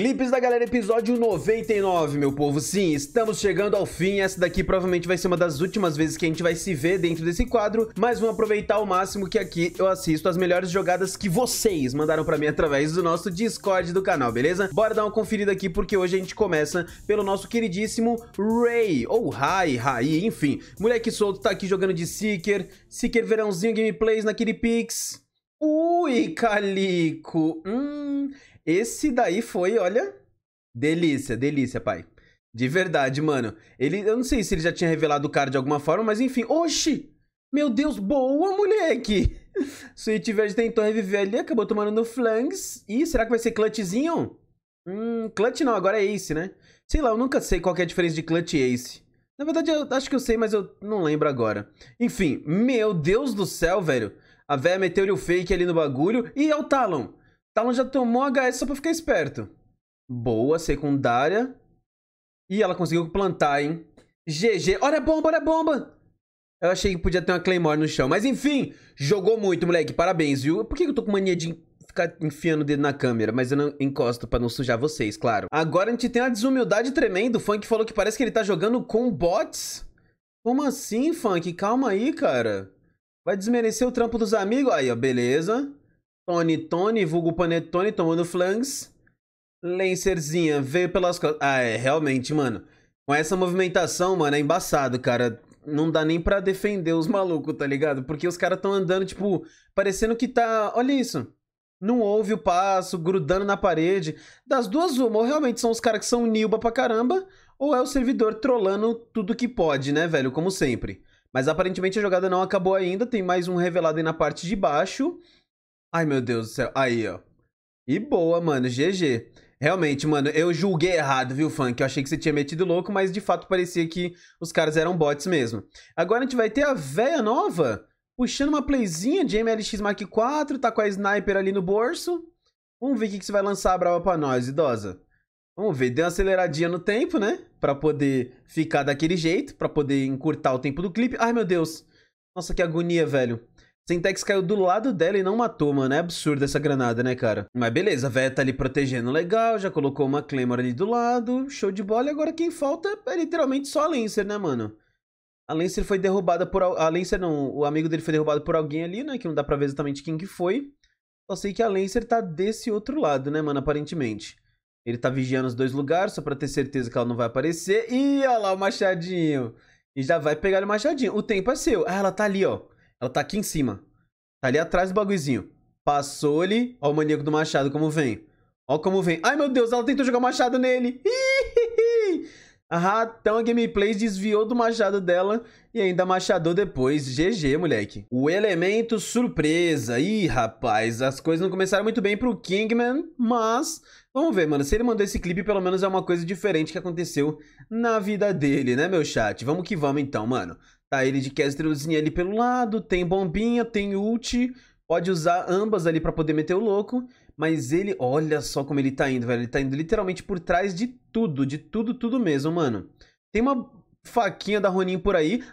Clipes da galera, episódio 99, meu povo. Sim, estamos chegando ao fim. Essa daqui provavelmente vai ser uma das últimas vezes que a gente vai se ver dentro desse quadro, mas vamos aproveitar ao máximo que aqui eu assisto as melhores jogadas que vocês mandaram para mim através do nosso Discord do canal, beleza? Bora dar uma conferida aqui porque hoje a gente começa pelo nosso queridíssimo Ray, ou Rai, Rai, enfim. Moleque solto tá aqui jogando de Seeker, Seeker Verãozinho Gameplays naquele Pix. Ui, Calico. Hum, esse daí foi, olha. Delícia, delícia, pai. De verdade, mano. Ele, eu não sei se ele já tinha revelado o cara de alguma forma, mas enfim. Oxi! Meu Deus, boa, moleque! Sweet Verde tentou reviver ali, acabou tomando no flanks. Ih, será que vai ser clutchzinho? Hum, clutch não, agora é ace, né? Sei lá, eu nunca sei qual é a diferença de clutch e ace. Na verdade, eu acho que eu sei, mas eu não lembro agora. Enfim, meu Deus do céu, velho. A véia meteu o fake ali no bagulho. E é o Talon. Talon tá já tomou HS só pra ficar esperto. Boa, secundária. E ela conseguiu plantar, hein? GG. Olha a bomba, olha a bomba! Eu achei que podia ter uma Claymore no chão. Mas enfim, jogou muito, moleque. Parabéns, viu? Por que eu tô com mania de ficar enfiando o dedo na câmera? Mas eu não encosto pra não sujar vocês, claro. Agora a gente tem uma desumildade tremenda. O Funk falou que parece que ele tá jogando com bots. Como assim, Funk? Calma aí, cara. Vai desmerecer o trampo dos amigos? Aí, ó, beleza. Tony Tony, vulgo Panetone, tomando flangs. Lancerzinha, veio pelas costas. Ah, é, realmente, mano. Com essa movimentação, mano, é embaçado, cara. Não dá nem pra defender os malucos, tá ligado? Porque os caras tão andando, tipo, parecendo que tá. Olha isso. Não ouve o passo, grudando na parede. Das duas, uma, ou realmente são os caras que são nilba pra caramba, ou é o servidor trollando tudo que pode, né, velho? Como sempre. Mas aparentemente a jogada não acabou ainda, tem mais um revelado aí na parte de baixo. Ai, meu Deus do céu. Aí, ó. E boa, mano. GG. Realmente, mano, eu julguei errado, viu, Funk? Eu achei que você tinha metido louco, mas de fato parecia que os caras eram bots mesmo. Agora a gente vai ter a véia nova puxando uma playzinha de MLX Mark IV, tá com a sniper ali no bolso. Vamos ver o que, que você vai lançar a brava pra nós, idosa. Vamos ver, deu uma aceleradinha no tempo, né? Pra poder ficar daquele jeito, pra poder encurtar o tempo do clipe. Ai, meu Deus. Nossa, que agonia, velho. Sentex caiu do lado dela e não matou, mano. É absurdo essa granada, né, cara? Mas beleza, a véia tá ali protegendo legal, já colocou uma Claymore ali do lado, show de bola. E agora quem falta é literalmente só a Lancer, né, mano? A Lancer foi derrubada por... A Lancer não, o amigo dele foi derrubado por alguém ali, né? Que não dá pra ver exatamente quem que foi. Só sei que a Lancer tá desse outro lado, né, mano, aparentemente. Ele tá vigiando os dois lugares, só pra ter certeza que ela não vai aparecer. Ih, olha lá o machadinho. E já vai pegar o machadinho. O tempo é seu. Ah, ela tá ali, ó. Ela tá aqui em cima. Tá ali atrás do bagulhozinho. passou ele Ó o maníaco do machado como vem. Ó como vem. Ai, meu Deus, ela tentou jogar o machado nele. Ratão a gameplay desviou do machado dela e ainda machadou depois. GG, moleque. O elemento surpresa. Ih, rapaz, as coisas não começaram muito bem pro Kingman, mas... Vamos ver, mano. Se ele mandou esse clipe, pelo menos é uma coisa diferente que aconteceu na vida dele, né, meu chat? Vamos que vamos então, mano. Tá, ele de Kestrelzinha é ali pelo lado, tem bombinha, tem ult, pode usar ambas ali para poder meter o louco, mas ele, olha só como ele tá indo, velho, ele tá indo literalmente por trás de tudo, de tudo, tudo mesmo, mano. Tem uma faquinha da Ronin por aí,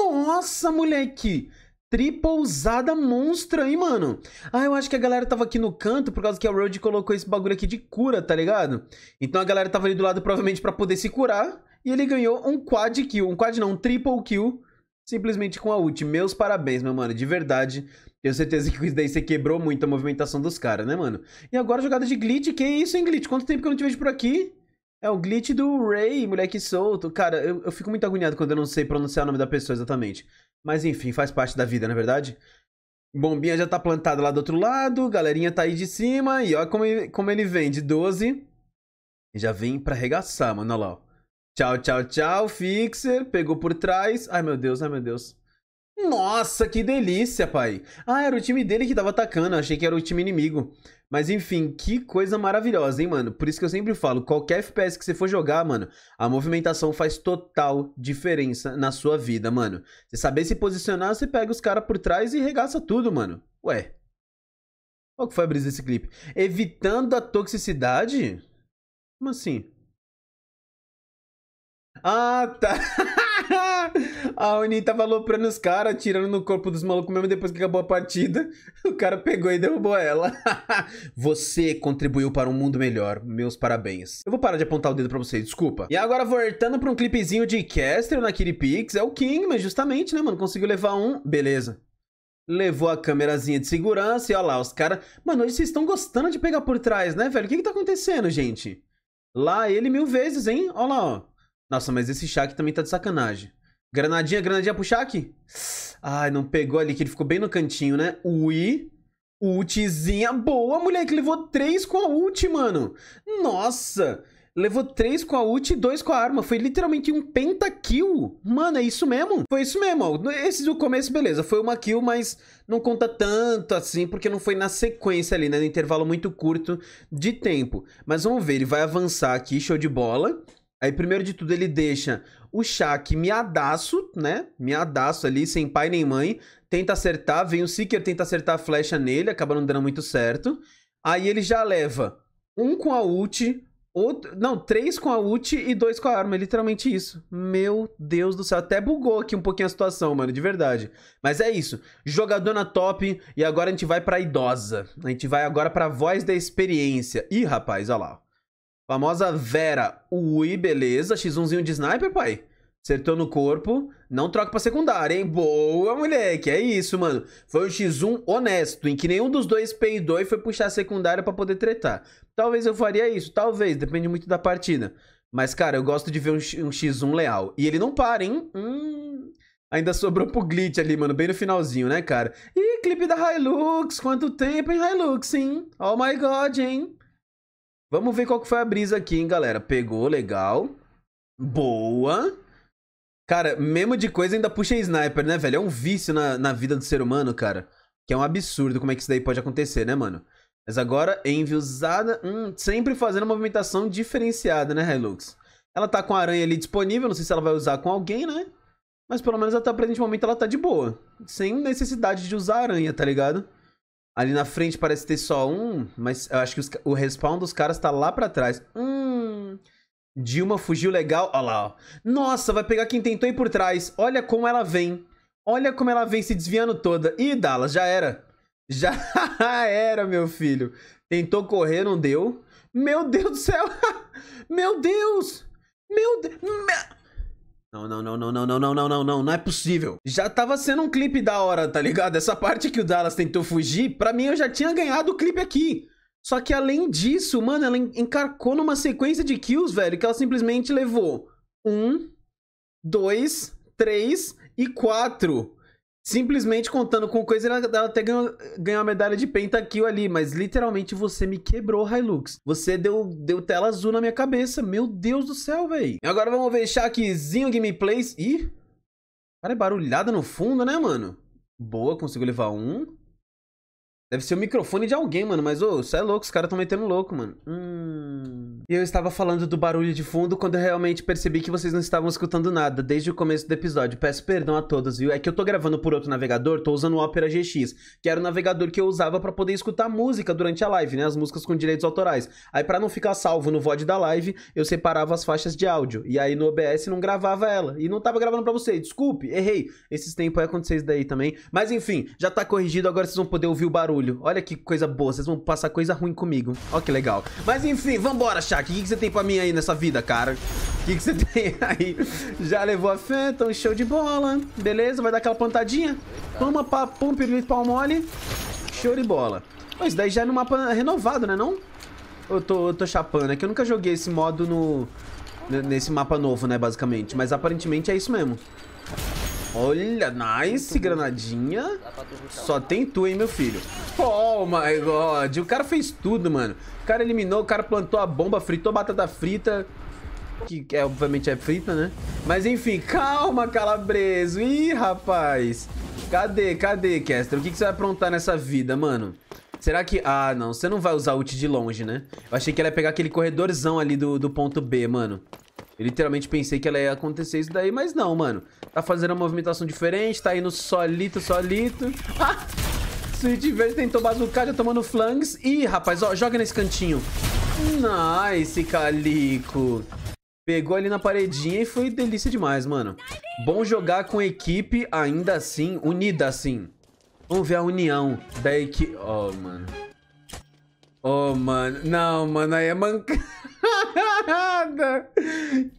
nossa, moleque! Triple usada monstra, hein, mano? Ah, eu acho que a galera tava aqui no canto por causa que a Road colocou esse bagulho aqui de cura, tá ligado? Então a galera tava ali do lado provavelmente pra poder se curar. E ele ganhou um quad kill. Um quad não, um triple kill simplesmente com a ult. Meus parabéns, meu mano, de verdade. Tenho certeza que com isso daí você quebrou muito a movimentação dos caras, né, mano? E agora jogada de glitch, que isso, hein, glitch? Quanto tempo que eu não te vejo por aqui? É o glitch do Ray, moleque solto. Cara, eu, eu fico muito agoniado quando eu não sei pronunciar o nome da pessoa exatamente. Mas enfim, faz parte da vida, na é verdade? Bombinha já tá plantada lá do outro lado, galerinha tá aí de cima, e olha como ele, como ele vem, de 12. já vem pra arregaçar, mano, olha lá, ó. Tchau, tchau, tchau, Fixer. Pegou por trás. Ai, meu Deus, ai, meu Deus. Nossa, que delícia, pai. Ah, era o time dele que tava atacando. Achei que era o time inimigo. Mas enfim, que coisa maravilhosa, hein, mano? Por isso que eu sempre falo, qualquer FPS que você for jogar, mano, a movimentação faz total diferença na sua vida, mano. Você saber se posicionar, você pega os caras por trás e regaça tudo, mano. Ué. Qual que foi a brisa desse clipe? Evitando a toxicidade? Como assim? Ah, tá. A Unita tava aloprando os caras, tirando no corpo dos malucos mesmo depois que acabou a partida. O cara pegou e derrubou ela. Você contribuiu para um mundo melhor. Meus parabéns. Eu vou parar de apontar o dedo pra você, desculpa. E agora, voltando pra um clipezinho de Caster na Kitty Pix. É o King, mas justamente, né, mano? Conseguiu levar um. Beleza. Levou a câmerazinha de segurança e olha lá, os caras... Mano, hoje vocês estão gostando de pegar por trás, né, velho? O que que tá acontecendo, gente? Lá ele mil vezes, hein? Olha lá, ó. Nossa, mas esse Shaq também tá de sacanagem. Granadinha, granadinha pro Shaq. Ai, não pegou ali, que ele ficou bem no cantinho, né? Ui. Ultizinha boa, moleque. Levou três com a ult, mano. Nossa. Levou três com a ult e dois com a arma. Foi literalmente um pentakill. Mano, é isso mesmo? Foi isso mesmo. Esse do começo, beleza. Foi uma kill, mas não conta tanto assim, porque não foi na sequência ali, né? No intervalo muito curto de tempo. Mas vamos ver. Ele vai avançar aqui, show de bola. Aí, primeiro de tudo, ele deixa o Shaq miadaço, né? Miadaço ali, sem pai nem mãe. Tenta acertar, vem o Seeker, tenta acertar a flecha nele, acaba não dando muito certo. Aí ele já leva um com a ult, outro... não, três com a ult e dois com a arma. É literalmente isso. Meu Deus do céu, até bugou aqui um pouquinho a situação, mano, de verdade. Mas é isso. Jogadona top e agora a gente vai pra idosa. A gente vai agora pra voz da experiência. Ih, rapaz, olha lá. Famosa Vera. Ui, beleza. X1zinho de sniper, pai. Acertou no corpo. Não troca pra secundária, hein? Boa, moleque. É isso, mano. Foi um X1 honesto, em que nenhum dos dois peidou e foi puxar a secundária pra poder tretar. Talvez eu faria isso. Talvez. Depende muito da partida. Mas, cara, eu gosto de ver um, X1 leal. E ele não para, hein? Hum... Ainda sobrou pro glitch ali, mano, bem no finalzinho, né, cara? Ih, clipe da Hilux, quanto tempo, hein, Hilux, hein? Oh my god, hein? Vamos ver qual que foi a brisa aqui, hein, galera. Pegou, legal. Boa. Cara, mesmo de coisa ainda puxa sniper, né, velho? É um vício na, na vida do ser humano, cara. Que é um absurdo como é que isso daí pode acontecer, né, mano? Mas agora, envio usada, hum, sempre fazendo movimentação diferenciada, né, Hilux? Ela tá com a aranha ali disponível, não sei se ela vai usar com alguém, né? Mas pelo menos até o presente momento ela tá de boa. Sem necessidade de usar a aranha, tá ligado? Ali na frente parece ter só um, mas eu acho que os, o respawn dos caras tá lá pra trás. Hum. Dilma fugiu legal. Olha lá, ó. Nossa, vai pegar quem tentou ir por trás. Olha como ela vem. Olha como ela vem se desviando toda. Ih, Dallas, já era. Já era, meu filho. Tentou correr, não deu. Meu Deus do céu. meu Deus. Meu Deus. Não, não, não, não, não, não, não, não, não, não, não é possível. Já tava sendo um clipe da hora, tá ligado? Essa parte que o Dallas tentou fugir, pra mim eu já tinha ganhado o clipe aqui. Só que além disso, mano, ela encarcou numa sequência de kills, velho, que ela simplesmente levou um, dois, três e quatro simplesmente contando com coisa, ela, ela até ganhou, ganhou a medalha de pentakill ali, mas literalmente você me quebrou, Hilux. Você deu, deu tela azul na minha cabeça, meu Deus do céu, velho. Agora vamos ver Shaqzinho Gameplays. Ih, cara, é barulhada no fundo, né, mano? Boa, consigo levar um. Deve ser o microfone de alguém, mano, mas, ô, oh, você é louco, os caras tão metendo louco, mano. Hum... E eu estava falando do barulho de fundo quando eu realmente percebi que vocês não estavam escutando nada desde o começo do episódio. Peço perdão a todos, viu? É que eu tô gravando por outro navegador, tô usando o Opera GX, que era o navegador que eu usava para poder escutar música durante a live, né? As músicas com direitos autorais. Aí para não ficar salvo no VOD da live, eu separava as faixas de áudio. E aí no OBS não gravava ela. E não tava gravando para vocês. Desculpe, errei. Esses tempos aí aconteceu isso daí também. Mas enfim, já tá corrigido, agora vocês vão poder ouvir o barulho. Olha que coisa boa, vocês vão passar coisa ruim comigo. Ó que legal. Mas enfim, vambora, chat o que, que você tem pra mim aí nessa vida, cara? O que, que você tem aí? Já levou a Phantom, show de bola. Beleza, vai dar aquela plantadinha. Toma, pá, pum, pirulito, pau mole. Show de bola. Pô, isso daí já é no mapa renovado, né, não? Eu tô, eu tô chapando, é que eu nunca joguei esse modo no... Nesse mapa novo, né, basicamente. Mas aparentemente é isso mesmo. Olha, nice, granadinha. Só tem tu, hein, meu filho. Oh my god. O cara fez tudo, mano. O cara eliminou, o cara plantou a bomba, fritou a batata frita. Que é, obviamente é frita, né? Mas enfim, calma, calabreso. Ih, rapaz. Cadê, cadê, Kester? O que, que você vai aprontar nessa vida, mano? Será que... Ah, não. Você não vai usar ult de longe, né? Eu achei que ela ia pegar aquele corredorzão ali do, do ponto B, mano. Eu literalmente pensei que ela ia acontecer isso daí, mas não, mano. Tá fazendo uma movimentação diferente, tá indo solito, solito. Ah! Sweet Verde tentou bazucar, já tá tomando flanks. Ih, rapaz, ó, joga nesse cantinho. Nice, Calico. Pegou ali na paredinha e foi delícia demais, mano. Bom jogar com equipe, ainda assim, unida assim. Vamos ver a união da equipe... Ó, oh, mano. Oh, mano. Não, mano, aí é mancada.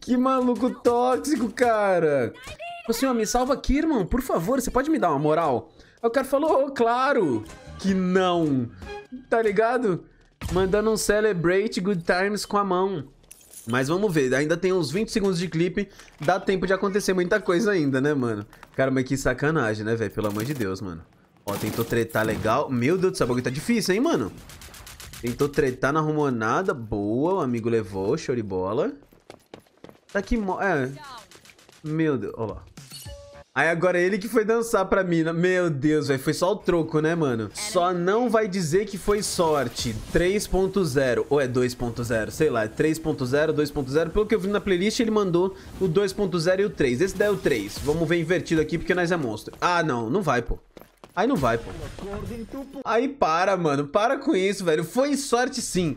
Que maluco tóxico, cara. Ô, tipo senhor, assim, me salva aqui, irmão. Por favor, você pode me dar uma moral? Aí o cara falou, oh, claro que não. Tá ligado? Mandando um celebrate good times com a mão. Mas vamos ver, ainda tem uns 20 segundos de clipe, dá tempo de acontecer muita coisa ainda, né, mano? Cara, mas que sacanagem, né, velho? Pelo amor de Deus, mano. Ó, tentou tretar legal. Meu Deus do céu, o bagulho tá difícil, hein, mano? Tentou tretar, não arrumou nada. Boa, o amigo levou, show de bola. Tá que mo... É. Meu Deus, olha lá. Aí agora é ele que foi dançar pra mina. Meu Deus, velho. Foi só o troco, né, mano? Só não vai dizer que foi sorte. 3.0. Ou é 2.0, sei lá. É 3.0, 2.0. Pelo que eu vi na playlist, ele mandou o 2.0 e o 3. Esse daí é o 3. Vamos ver invertido aqui, porque nós é monstro. Ah, não. Não vai, pô. Aí não vai, pô. Aí para, mano. Para com isso, velho. Foi sorte sim.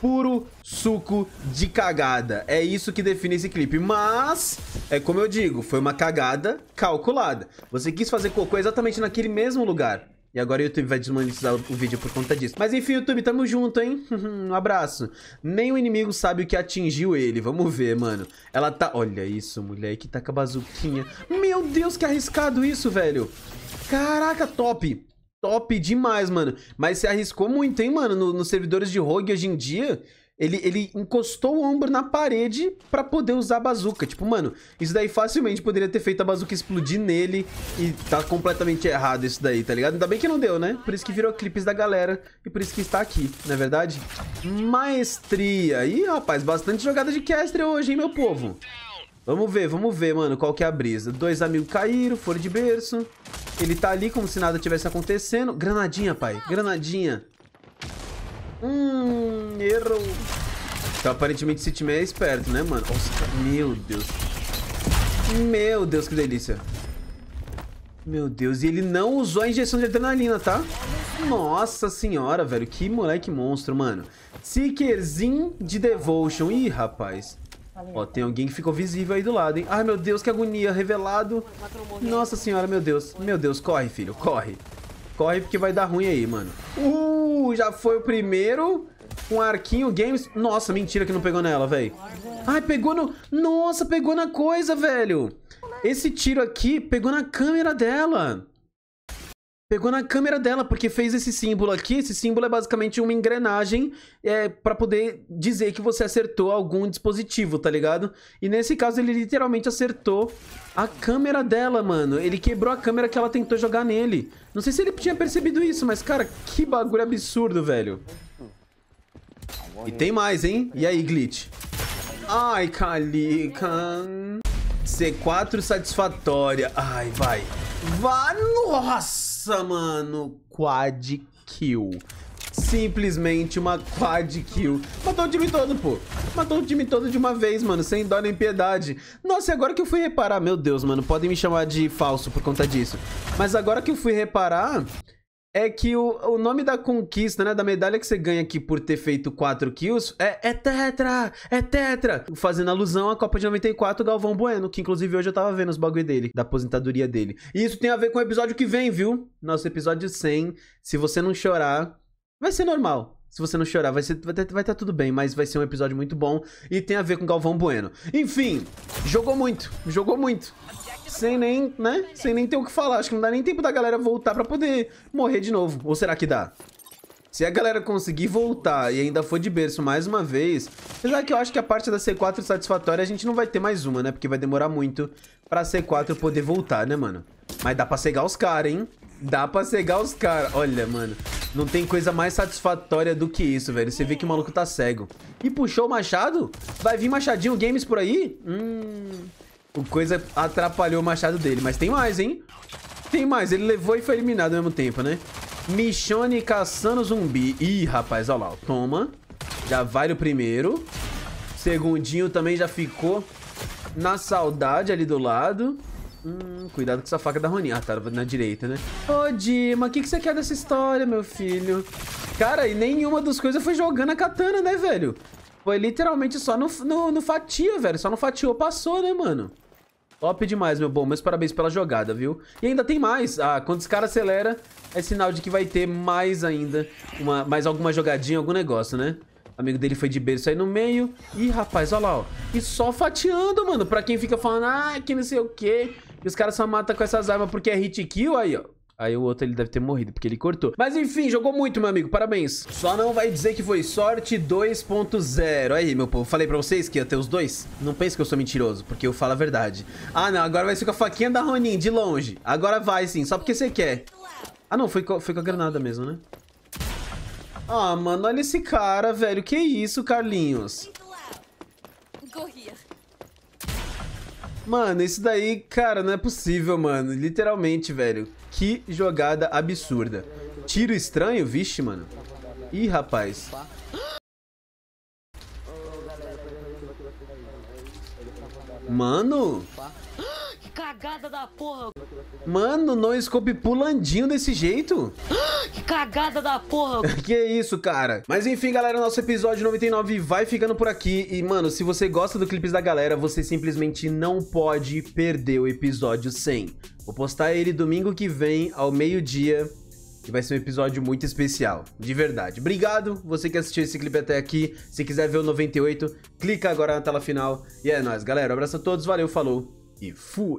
Puro suco de cagada. É isso que define esse clipe. Mas, é como eu digo, foi uma cagada calculada. Você quis fazer cocô exatamente naquele mesmo lugar. E agora o YouTube vai desmonetizar o vídeo por conta disso. Mas enfim, YouTube, tamo junto, hein? um abraço. Nem o inimigo sabe o que atingiu ele. Vamos ver, mano. Ela tá... Olha isso, mulher, que tá com a bazuquinha. Meu Deus, que arriscado isso, velho. Caraca, top. Top demais, mano. Mas se arriscou muito, hein, mano? No, nos servidores de Rogue hoje em dia, ele, ele encostou o ombro na parede pra poder usar a bazuca. Tipo, mano, isso daí facilmente poderia ter feito a bazuca explodir nele e tá completamente errado isso daí, tá ligado? Ainda bem que não deu, né? Por isso que virou clipes da galera e por isso que está aqui, não é verdade? Maestria. Ih, rapaz, bastante jogada de Kestre hoje, hein, meu povo? Vamos ver, vamos ver, mano, qual que é a brisa. Dois amigos caíram, foram de berço. Ele tá ali como se nada tivesse acontecendo. Granadinha, pai. Granadinha. Hum, errou. Então, aparentemente, esse time é esperto, né, mano? Nossa, meu Deus. Meu Deus, que delícia. Meu Deus, e ele não usou a injeção de adrenalina, tá? Nossa senhora, velho. Que moleque monstro, mano. Seekerzinho de Devotion. Ih, rapaz ó, tem alguém que ficou visível aí do lado, hein? Ai, meu Deus, que agonia, revelado. Nossa senhora, meu Deus. Meu Deus, corre, filho, corre. Corre porque vai dar ruim aí, mano. Uh, já foi o primeiro. Um arquinho games. Nossa, mentira que não pegou nela, velho. Ai, pegou no... Nossa, pegou na coisa, velho. Esse tiro aqui pegou na câmera dela. Pegou na câmera dela, porque fez esse símbolo aqui. Esse símbolo é basicamente uma engrenagem é, para poder dizer que você acertou algum dispositivo, tá ligado? E nesse caso, ele literalmente acertou a câmera dela, mano. Ele quebrou a câmera que ela tentou jogar nele. Não sei se ele tinha percebido isso, mas, cara, que bagulho absurdo, velho. E tem mais, hein? E aí, Glitch? Ai, Kalika... C4 satisfatória. Ai, vai. vai nossa! Nossa, mano, quad kill. Simplesmente uma quad kill. Matou o time todo, pô. Matou o time todo de uma vez, mano, sem dó nem piedade. Nossa, agora que eu fui reparar, meu Deus, mano, podem me chamar de falso por conta disso. Mas agora que eu fui reparar, é que o, o nome da conquista, né? Da medalha que você ganha aqui por ter feito 4 kills é, é Tetra! É Tetra! Fazendo alusão à Copa de 94, Galvão Bueno, que inclusive hoje eu tava vendo os bagulho dele, da aposentadoria dele. E isso tem a ver com o episódio que vem, viu? Nosso episódio 100. Se você não chorar, vai ser normal. Se você não chorar, vai, ser, vai, vai estar tudo bem, mas vai ser um episódio muito bom e tem a ver com Galvão Bueno. Enfim, Jogou muito, jogou muito. Sem nem, né? Sem nem ter o que falar. Acho que não dá nem tempo da galera voltar pra poder morrer de novo. Ou será que dá? Se a galera conseguir voltar e ainda for de berço mais uma vez... Apesar que eu acho que a parte da C4 satisfatória a gente não vai ter mais uma, né? Porque vai demorar muito pra C4 poder voltar, né, mano? Mas dá pra cegar os caras, hein? Dá pra cegar os caras. Olha, mano. Não tem coisa mais satisfatória do que isso, velho. Você vê que o maluco tá cego. E puxou o machado? Vai vir Machadinho Games por aí? Hum... O coisa atrapalhou o machado dele. Mas tem mais, hein? Tem mais. Ele levou e foi eliminado ao mesmo tempo, né? Michone caçando zumbi. Ih, rapaz, olha lá. Toma. Já vale o primeiro. Segundinho também já ficou na saudade ali do lado. Hum, cuidado com essa faca da Ronin. Ah, tá, na direita, né? Ô, Dima, o que, que você quer dessa história, meu filho? Cara, e nenhuma das coisas foi jogando a katana, né, velho? Foi literalmente só no, no, no fatia, velho. Só no fatiou, passou, né, mano? Top demais, meu bom. Meus parabéns pela jogada, viu? E ainda tem mais. Ah, quando os caras acelera, é sinal de que vai ter mais ainda. Uma, mais alguma jogadinha, algum negócio, né? amigo dele foi de berço aí no meio. Ih, rapaz, olha lá, ó. E só fatiando, mano. Pra quem fica falando, ah, que não sei o quê. E os caras só matam com essas armas porque é hit kill, aí, ó. Aí o outro ele deve ter morrido, porque ele cortou. Mas enfim, jogou muito, meu amigo. Parabéns. Só não vai dizer que foi sorte 2.0. Aí, meu povo, falei pra vocês que ia ter os dois. Não pense que eu sou mentiroso, porque eu falo a verdade. Ah, não, agora vai ser com a faquinha da Ronin, de longe. Agora vai sim, só porque você quer. Ah, não, foi com, foi com a granada mesmo, né? Ah, mano, olha esse cara, velho. Que isso, Carlinhos? Mano, isso daí, cara, não é possível, mano. Literalmente, velho. Que jogada absurda. Tiro estranho? Vixe, mano. Ih, rapaz. Mano cagada da porra. Mano, Não scope pulandinho desse jeito. que cagada da porra. que isso, cara. Mas enfim, galera, nosso episódio 99 vai ficando por aqui. E, mano, se você gosta do clipes da galera, você simplesmente não pode perder o episódio 100. Vou postar ele domingo que vem, ao meio-dia. E vai ser um episódio muito especial, de verdade. Obrigado você que assistiu esse clipe até aqui. Se quiser ver o 98, clica agora na tela final. E é nóis, galera. Um abraço a todos, valeu, falou e fui!